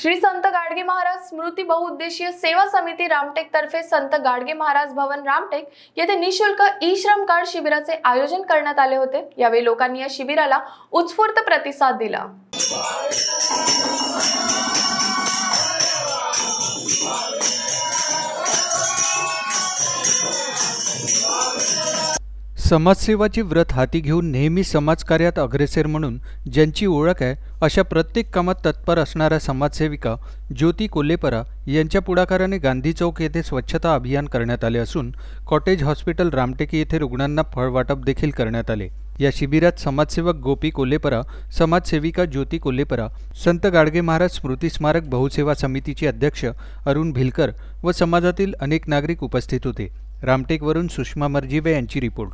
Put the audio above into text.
श्री संत गाडगे महाराज स्मृती बहुउद्देशीय सेवा समिती रामटेक तर्फे संत गाडगे महाराज भवन रामटेक येथे निशुल्क ई श्रम कार्ड शिबिराचे आयोजन करण्यात आले होते यावेळी लोकांनी या शिबिराला उत्स्फूर्त प्रतिसाद दिला समाजसेवाची व्रत हाती घेऊन नेहमी समाजकार्यात अग्रेसर म्हणून ज्यांची ओळख आहे अशा प्रत्येक कामात तत्पर असणाऱ्या समाजसेविका ज्योती कोल्हेपरा यांच्या पुढाकाराने गांधी चौक येथे स्वच्छता अभियान करण्यात आले असून कॉटेज हॉस्पिटल रामटेकी येथे रुग्णांना फळवाटप देखील करण्यात आले या शिबिरात समाजसेवक गोपी कोल्हेपरा समाजसेविका ज्योती कोल्हेपरा संत गाडगे महाराज स्मृती स्मारक बहुसेवा समितीचे अध्यक्ष अरुण भिलकर व समाजातील अनेक नागरिक उपस्थित होते रामटेकवरून सुषमा मर्जीबे यांची रिपोर्ट